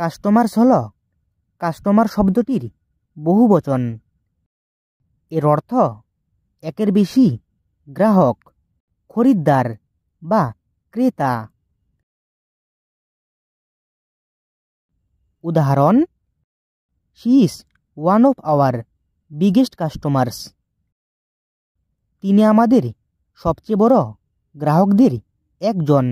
customers হল customer শব্দটির বহু বচন এর অর্থ একের বেশি গ্রাহক খরিদ্দার বা ক্রেতা উদাহরণ she is one of our biggest customers তিনি আমাদের সবচেয়ে বড় গ্রাহকদের একজন